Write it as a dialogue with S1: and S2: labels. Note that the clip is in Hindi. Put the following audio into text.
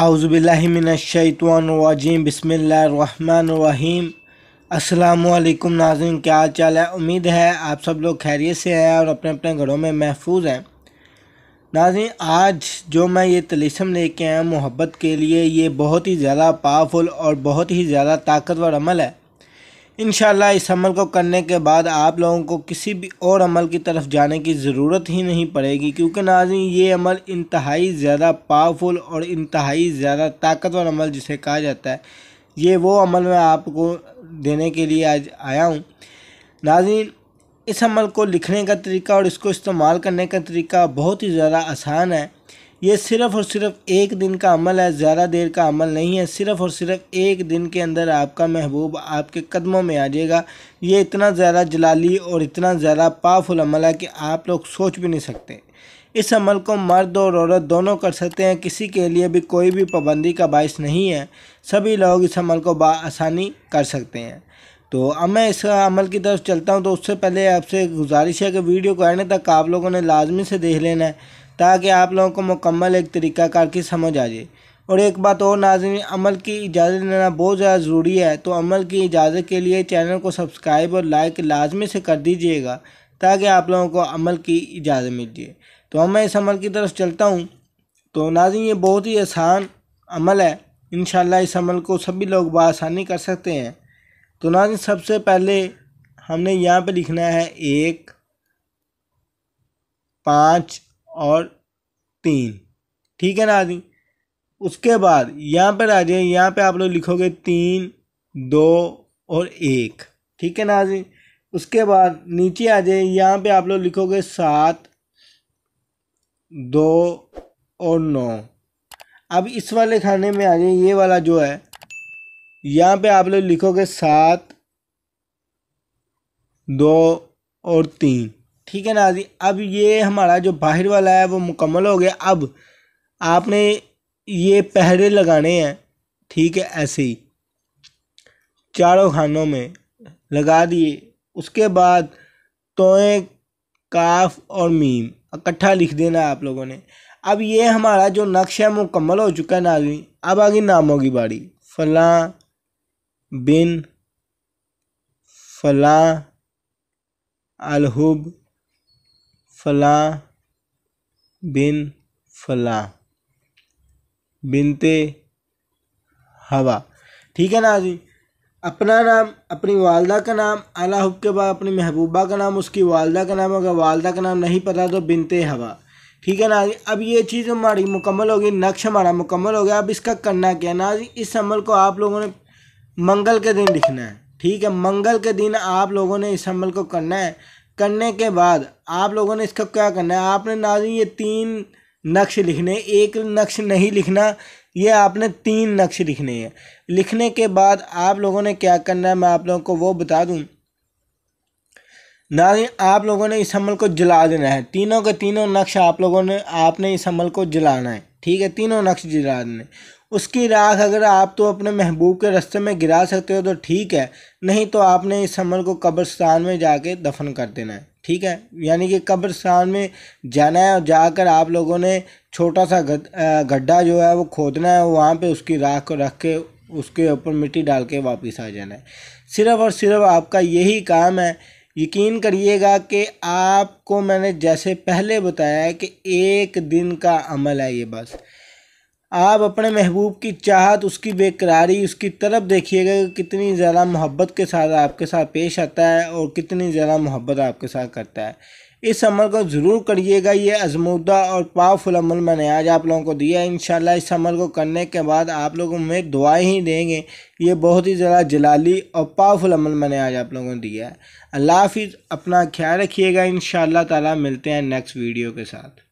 S1: आउज़बिल्लिमिनशैतवाजीम रहीम असलकुम नाजिम क्या हाल चाल है उम्मीद है आप सब लोग खैरियत से हैं और अपने अपने घरों में महफूज हैं नाजिम आज जो मैं ये तलिसम लेके आया मोहब्बत के लिए ये बहुत ही ज़्यादा पावरफुल और बहुत ही ज़्यादा ताकतवर अमल है इन इस अमल को करने के बाद आप लोगों को किसी भी और अमल की तरफ जाने की ज़रूरत ही नहीं पड़ेगी क्योंकि नाजी ये अमल इंतहाई ज़्यादा पावरफुल और इंतहाई ज़्यादा ताकतवर अमल जिसे कहा जाता है ये वो अमल मैं आपको देने के लिए आज आया हूँ नाजी इस अमल को लिखने का तरीका और इसको इस्तेमाल करने का तरीका बहुत ही ज़्यादा आसान है ये सिर्फ़ और सिर्फ एक दिन का अमल है ज़्यादा देर का अमल नहीं है सिर्फ़ और सिर्फ एक दिन के अंदर आपका महबूब आपके कदमों में आ जाएगा ये इतना ज़्यादा जलाली और इतना ज़्यादा पावरफुल अमल है कि आप लोग सोच भी नहीं सकते इस अमल को मर्द और औरत दोनों कर सकते हैं किसी के लिए भी कोई भी पाबंदी का बायस नहीं है सभी लोग इस अमल को बसानी कर सकते हैं तो अब मैं इस अमल की तरफ चलता हूँ तो उससे पहले आपसे गुजारिश है कि वीडियो को आने तक आप लोगों ने लाजमी से देख लेना है ताकि आप लोगों को मुकम्मल एक तरीक़ाकार की समझ आ जाए और एक बात और नाजमी अमल की इजाज़त लेना बहुत ज़्यादा ज़रूरी है तो अमल की इजाज़त के लिए चैनल को सब्सक्राइब और लाइक लाजमी से कर दीजिएगा ताकि आप लोगों को अमल की इजाज़त मिल जाए तो अब मैं इस अमल की तरफ चलता हूँ तो नाजिम ये बहुत ही आसान अमल है इन इस अमल को सभी लोग बसानी कर सकते हैं तो नाजिम सबसे पहले हमने यहाँ पर लिखना है एक पाँच और तीन ठीक है ना आदि उसके बाद यहाँ पर आ जाए यहाँ पे आप लोग लिखोगे तीन दो और एक ठीक है ना आदि उसके बाद नीचे आ जाए यहाँ पे आप लोग लिखोगे सात दो और नौ अब इस वाले खाने में आ जाए ये वाला जो है यहाँ पे आप लोग लिखोगे सात दो और तीन ठीक है ना जी अब ये हमारा जो बाहर वाला है वो मुकम्मल हो गया अब आपने ये पहरे लगाने हैं ठीक है ऐसे ही चारों खानों में लगा दिए उसके बाद तोए काफ और मीम इकट्ठा लिख देना आप लोगों ने अब ये हमारा जो नक्श है मुकम्मल हो चुका है नाजी अब आगे नामों की बारी फला बिन फला अलहुब फला बिन फला बिनते हवा ठीक है ना जी अपना नाम अपनी वालदा का नाम आला हुब के बाद अपनी महबूबा का नाम उसकी वालदा का नाम अगर वालदा का नाम नहीं पता तो बिनते हवा ठीक है ना जी अब ये चीज़ हमारी मुकम्मल होगी नक्श हमारा मुकम्मल हो गया अब इसका करना क्या है ना जी इस अमल को आप लोगों ने मंगल के दिन लिखना है ठीक है मंगल के दिन आप लोगों ने इस अमल को करना है करने के बाद आप लोगों ने इसका क्या करना है आपने नाजी ये तीन नक्श लिखने एक नक्श नहीं लिखना ये आपने तीन नक्श लिखने हैं लिखने के बाद आप लोगों ने क्या करना है मैं आप लोगों को वो बता दूँ ना आप लोगों ने इस अमल को जला देना है तीनों के तीनों नक्श आप लोगों ने आपने इस अमल को जलाना है ठीक है तीनों नक्श जला देने उसकी राख अगर आप तो अपने महबूब के रस्ते में गिरा सकते हो तो ठीक है नहीं तो आपने इस अमल को कब्रस्तान में जाके दफन कर देना है ठीक है यानी कि कब्रस्तान में जाना है और जाकर आप लोगों ने छोटा सा गड्ढा जो है वो खोदना है वहाँ पे उसकी राख को रख के उसके ऊपर मिट्टी डाल के वापस आ जाना है सिर्फ और सिर्फ आपका यही काम है यकीन करिएगा कि आपको मैंने जैसे पहले बताया कि एक दिन का अमल है ये बस आप अपने महबूब की चाहत उसकी बेकरारी उसकी तरफ देखिएगा कितनी ज़्यादा मोहब्बत के साथ आपके साथ पेश आता है और कितनी ज़्यादा मोहब्बत आपके साथ करता है इस अमल को ज़रूर करिएगा ये आजमूदा और पावरफुल अमल मैंने आज आप लोगों को दिया है इन इस अमल को करने के बाद आप लोगों में दुआ ही देंगे ये बहुत ही ज़्यादा जलाली और पावरफुल अमल मैंने आज आप लोगों को दिया है अल्लाह हाफिज़ अपना ख्याल रखिएगा इन ताला मिलते हैं नेक्स्ट वीडियो के साथ